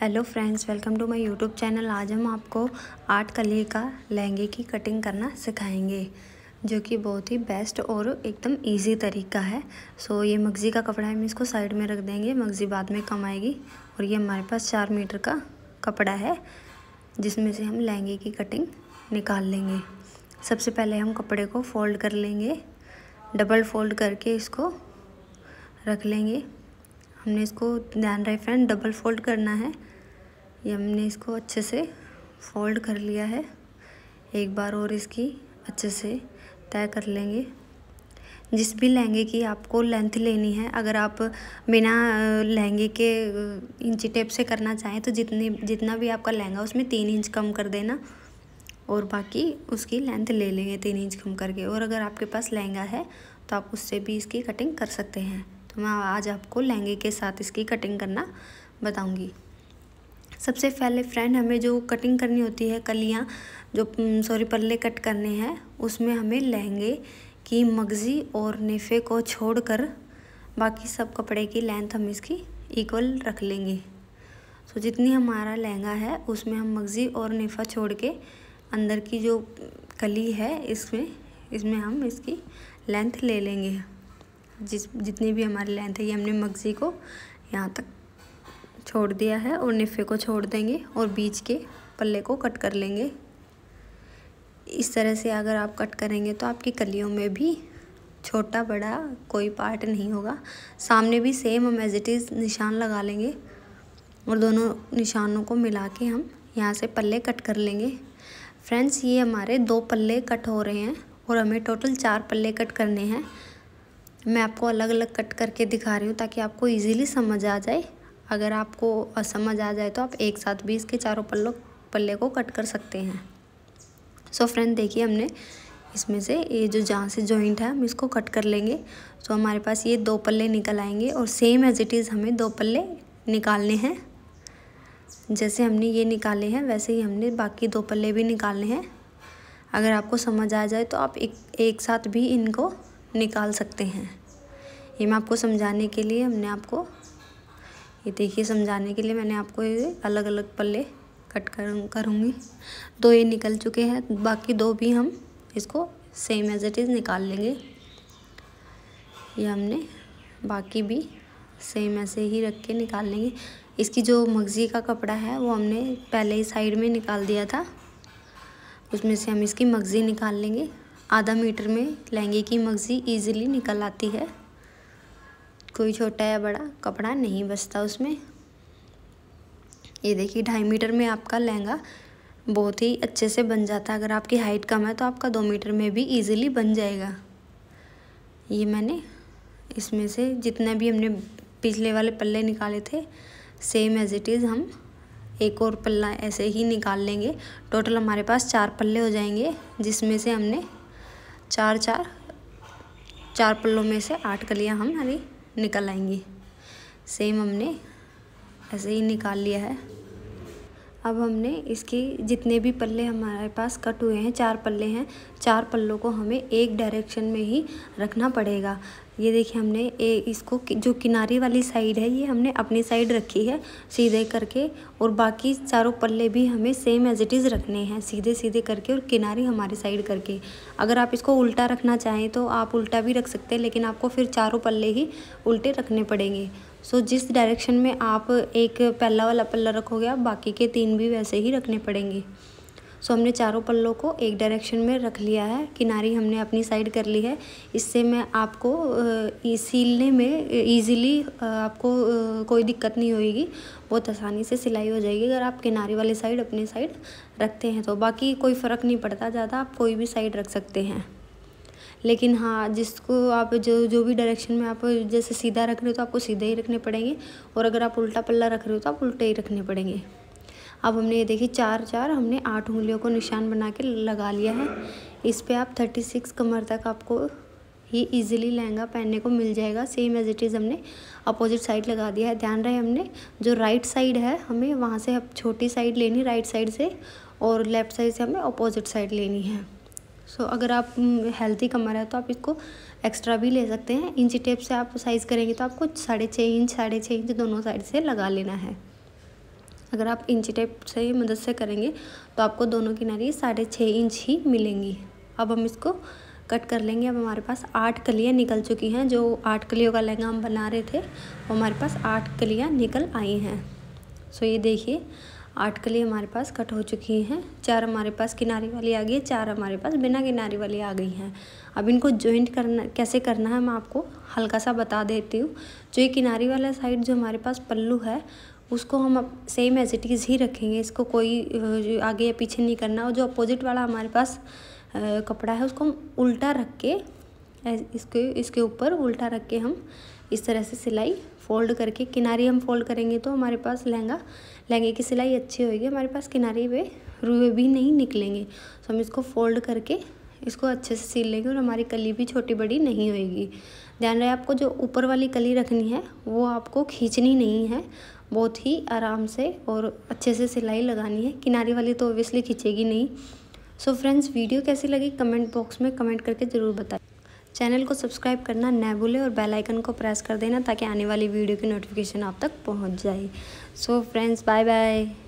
hello friends welcome to my YouTube channel आज हम आपको आठ कली का लहंगे की कटिंग करना सिखाएंगे जो कि बहुत ही बेस्ट और एकदम इजी तरीका है सो ये मगज़ी का कपड़ा है हम इसको साइड में रख देंगे मगज़ी बाद में कम आएगी और ये हमारे पास चार मीटर का कपड़ा है जिसमें से हम लहंगे की कटिंग निकाल लेंगे सबसे पहले हम कपड़े को फोल्ड कर लेंगे डबल फोल्ड करके इसको रख लेंगे हमने इसको ध्यान रहे फ्रेंड डबल फोल्ड करना है ये हमने इसको अच्छे से फोल्ड कर लिया है एक बार और इसकी अच्छे से तय कर लेंगे जिस भी लहंगे की आपको लेंथ लेनी है अगर आप बिना लहंगे के इंची टेप से करना चाहें तो जितनी जितना भी आपका लहंगा उसमें तीन इंच कम कर देना और बाकी उसकी लेंथ ले लेंगे तीन इंच कम करके और अगर आपके पास लहंगा है तो आप उससे भी इसकी कटिंग कर सकते हैं मैं आज आपको लहंगे के साथ इसकी कटिंग करना बताऊंगी सबसे पहले फ्रेंड हमें जो कटिंग करनी होती है कलियाँ जो सॉरी पल्ले कट करने हैं उसमें हमें लहंगे की मगज़ी और नेफे को छोड़कर बाकी सब कपड़े की लेंथ हम इसकी इक्वल रख लेंगे सो so, जितनी हमारा लहंगा है उसमें हम मगज़ी और नेफा छोड़ के अंदर की जो कली है इसमें इसमें हम इसकी लेंथ ले लेंगे जिस जितनी भी हमारी लेंथ है ये हमने मगजी को यहाँ तक छोड़ दिया है और निफ़े को छोड़ देंगे और बीच के पल्ले को कट कर लेंगे इस तरह से अगर आप कट करेंगे तो आपकी कलियों में भी छोटा बड़ा कोई पार्ट नहीं होगा सामने भी सेम हम एज इट इज़ निशान लगा लेंगे और दोनों निशानों को मिला के हम यहाँ से पल्ले कट कर लेंगे फ्रेंड्स ये हमारे दो पल्ले कट हो रहे हैं और हमें टोटल चार पल्ले कट करने हैं मैं आपको अलग अलग कट करके दिखा रही हूँ ताकि आपको इजीली समझ आ जाए अगर आपको समझ आ जाए तो आप एक साथ भी इसके चारों पल्लों पल्ले को कट कर सकते हैं सो फ्रेंड देखिए हमने इसमें से ये जो जहाँ से जॉइंट है हम इसको कट कर लेंगे सो हमारे पास ये दो पल्ले निकल आएंगे और सेम एज इट इज़ हमें दो पल्ले निकालने हैं जैसे हमने ये निकाले हैं वैसे ही हमने बाकी दो पल्ले भी निकालने हैं अगर आपको समझ आ जाए तो आप एक एक साथ भी इनको निकाल सकते हैं ये मैं आपको समझाने के लिए हमने आपको ये देखिए समझाने के लिए मैंने आपको ये अलग अलग पल्ले कट कर करूँगी दो ये निकल चुके हैं बाकी दो भी हम इसको सेम एज इट इज़ निकाल लेंगे ये हमने बाकी भी सेम ऐसे ही रख के निकाल लेंगे इसकी जो मगज़ी का कपड़ा है वो हमने पहले ही साइड में निकाल दिया था उसमें से हम इसकी मगज़ी निकाल लेंगे आधा मीटर में लहंगे की मगज़ी ईज़िली निकल आती है कोई छोटा या बड़ा कपड़ा नहीं बचता उसमें ये देखिए ढाई मीटर में आपका लहंगा बहुत ही अच्छे से बन जाता है अगर आपकी हाइट कम है तो आपका दो मीटर में भी ईज़िली बन जाएगा ये मैंने इसमें से जितने भी हमने पिछले वाले पल्ले निकाले थे सेम एज इट इज़ हम एक और पल्ला ऐसे ही निकाल लेंगे टोटल हमारे पास चार पल्ले हो जाएंगे जिसमें से हमने चार चार चार पल्लों में से आठ कलियां अभी निकल आएंगी सेम हमने ऐसे ही निकाल लिया है अब हमने इसकी जितने भी पल्ले हमारे पास कट हुए हैं चार पल्ले हैं चार पल्लों को हमें एक डायरेक्शन में ही रखना पड़ेगा ये देखिए हमने ए इसको जो किनारे वाली साइड है ये हमने अपनी साइड रखी है सीधे करके और बाकी चारों पल्ले भी हमें सेम एज इट इज़ रखने हैं सीधे सीधे करके और किनारे हमारी साइड करके अगर आप इसको उल्टा रखना चाहें तो आप उल्टा भी रख सकते हैं लेकिन आपको फिर चारों पल्ले ही उल्टे रखने पड़ेंगे सो so, जिस डायरेक्शन में आप एक पहला वाला पल्ला रखोगे आप बाकी के तीन भी वैसे ही रखने पड़ेंगे सो हमने चारों पल्लों को एक डायरेक्शन में रख लिया है किनारी हमने अपनी साइड कर ली है इससे मैं आपको सिलने में इजीली आपको कोई दिक्कत नहीं होगी बहुत आसानी से सिलाई हो जाएगी अगर आप किनारी वाली साइड अपने साइड रखते हैं तो बाकी कोई फ़र्क नहीं पड़ता ज़्यादा आप कोई भी साइड रख सकते हैं लेकिन हाँ जिसको आप जो जो भी डायरेक्शन में आप जैसे सीधा रख रहे हो तो आपको सीधे ही रखने पड़ेंगे और अगर आप उल्टा पल्ला रख रहे हो तो आप उल्टे ही रखने पड़ेंगे अब हमने ये देखिए चार चार हमने आठ उंगलियों को निशान बना के लगा लिया है इस पर आप थर्टी सिक्स कमर तक आपको ही इजीली लहंगा पहनने को मिल जाएगा सेम एज इट इज़ हमने अपोजिट साइड लगा दिया है ध्यान रहे हमने जो राइट साइड है हमें वहाँ से छोटी साइड लेनी राइट साइड से और लेफ़्ट साइड से हमें अपोजिट साइड लेनी है सो so, अगर आप हेल्थी हम्म, कमर है तो आप इसको एक्स्ट्रा भी ले सकते हैं इंच टेप से आप साइज़ करेंगे तो आपको साढ़े छः इंच साढ़े छः इंच दोनों साइड से लगा लेना है अगर आप इंच टेप से मदद से करेंगे तो आपको दोनों किनारी साढ़े छः इंच ही मिलेंगी अब हम इसको कट कर लेंगे अब हमारे पास आठ कलियाँ निकल चुकी हैं जो आठ कलियों का लहंगा हम बना रहे थे वो हमारे पास आठ कलियाँ निकल आई हैं सो ये देखिए आठ कली हमारे पास कट हो चुकी हैं चार हमारे पास किनारे वाली आ गई है चार हमारे पास बिना किनारे वाली आ गई हैं अब इनको ज्वाइंट करना कैसे करना है मैं आपको हल्का सा बता देती हूँ जो ये किनारे वाला साइड जो हमारे पास पल्लू है उसको हम सेम एज इट इज़ ही रखेंगे इसको कोई आगे या पीछे नहीं करना और जो अपोजिट वाला हमारे पास कपड़ा है उसको हम उल्टा रख के इसके इसके ऊपर उल्टा रख के हम इस तरह से सिलाई फोल्ड करके किनारे हम फोल्ड करेंगे तो हमारे पास लहंगा लहंगे की सिलाई अच्छी होगी हमारे पास किनारे पे रुए भी नहीं निकलेंगे तो हम इसको फोल्ड करके इसको अच्छे से सिल लेंगे और हमारी कली भी छोटी बड़ी नहीं होएगी ध्यान रहे आपको जो ऊपर वाली कली रखनी है वो आपको खींचनी नहीं है बहुत ही आराम से और अच्छे से सिलाई लगानी है किनारे वाली तो ओबियसली खींचेगी नहीं सो फ्रेंड्स वीडियो कैसी लगी कमेंट बॉक्स में कमेंट करके ज़रूर बताएं चैनल को सब्सक्राइब करना न भूलें और बेल आइकन को प्रेस कर देना ताकि आने वाली वीडियो की नोटिफिकेशन आप तक पहुंच जाए सो फ्रेंड्स बाय बाय